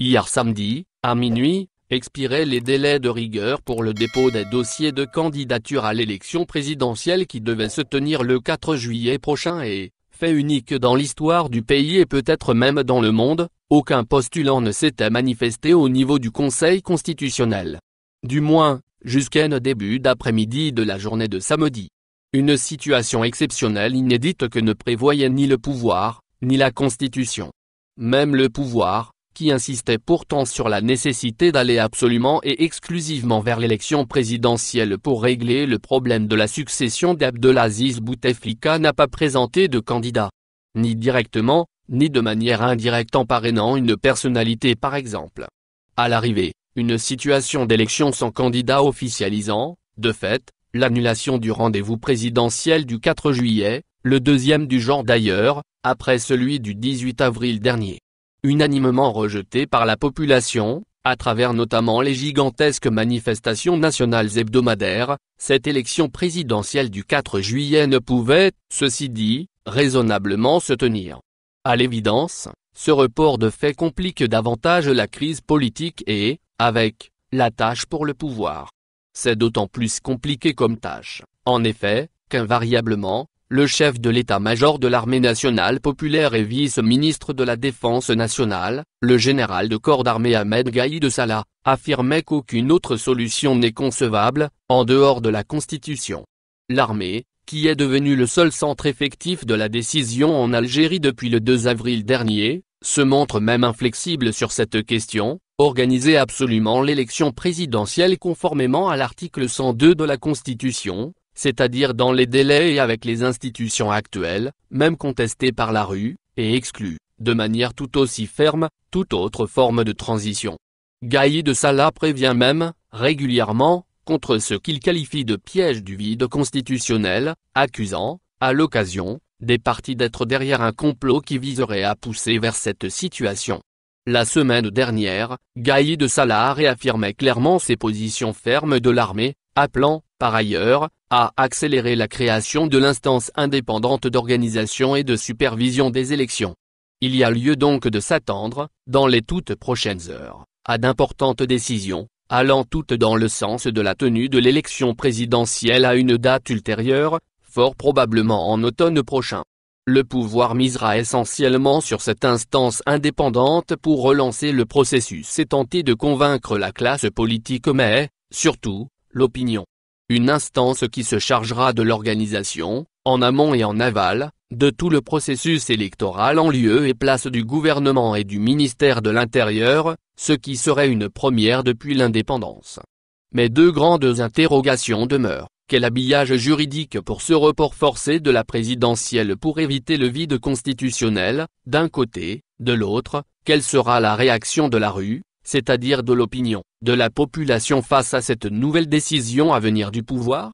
Hier samedi, à minuit, expiraient les délais de rigueur pour le dépôt des dossiers de candidature à l'élection présidentielle qui devait se tenir le 4 juillet prochain et, fait unique dans l'histoire du pays et peut-être même dans le monde, aucun postulant ne s'était manifesté au niveau du Conseil constitutionnel. Du moins, jusqu'à un début d'après-midi de la journée de samedi. Une situation exceptionnelle inédite que ne prévoyait ni le pouvoir, ni la Constitution. Même le pouvoir, qui insistait pourtant sur la nécessité d'aller absolument et exclusivement vers l'élection présidentielle pour régler le problème de la succession d'Abdelaziz Bouteflika n'a pas présenté de candidat. Ni directement, ni de manière indirecte en parrainant une personnalité par exemple. À l'arrivée, une situation d'élection sans candidat officialisant, de fait, l'annulation du rendez-vous présidentiel du 4 juillet, le deuxième du genre d'ailleurs, après celui du 18 avril dernier unanimement rejetée par la population, à travers notamment les gigantesques manifestations nationales hebdomadaires, cette élection présidentielle du 4 juillet ne pouvait, ceci dit, raisonnablement se tenir. À l'évidence, ce report de fait complique davantage la crise politique et, avec, la tâche pour le pouvoir. C'est d'autant plus compliqué comme tâche, en effet, qu'invariablement, le chef de l'état-major de l'armée nationale populaire et vice-ministre de la Défense nationale, le général de corps d'armée Ahmed Gaïd Salah, affirmait qu'aucune autre solution n'est concevable, en dehors de la Constitution. L'armée, qui est devenue le seul centre effectif de la décision en Algérie depuis le 2 avril dernier, se montre même inflexible sur cette question, organiser absolument l'élection présidentielle conformément à l'article 102 de la Constitution, c'est-à-dire dans les délais et avec les institutions actuelles, même contestées par la rue, et exclut, de manière tout aussi ferme, toute autre forme de transition. Gaïd de Salah prévient même, régulièrement, contre ce qu'il qualifie de piège du vide constitutionnel, accusant, à l'occasion, des partis d'être derrière un complot qui viserait à pousser vers cette situation. La semaine dernière, Gaïd de Salah réaffirmait clairement ses positions fermes de l'armée, appelant, par ailleurs, à accélérer la création de l'instance indépendante d'organisation et de supervision des élections. Il y a lieu donc de s'attendre, dans les toutes prochaines heures, à d'importantes décisions, allant toutes dans le sens de la tenue de l'élection présidentielle à une date ultérieure, fort probablement en automne prochain. Le pouvoir misera essentiellement sur cette instance indépendante pour relancer le processus et tenter de convaincre la classe politique mais, surtout, l'opinion. Une instance qui se chargera de l'organisation, en amont et en aval, de tout le processus électoral en lieu et place du gouvernement et du ministère de l'Intérieur, ce qui serait une première depuis l'indépendance. Mais deux grandes interrogations demeurent. Quel habillage juridique pour ce report forcé de la présidentielle pour éviter le vide constitutionnel, d'un côté, de l'autre, quelle sera la réaction de la rue, c'est-à-dire de l'opinion, de la population face à cette nouvelle décision à venir du pouvoir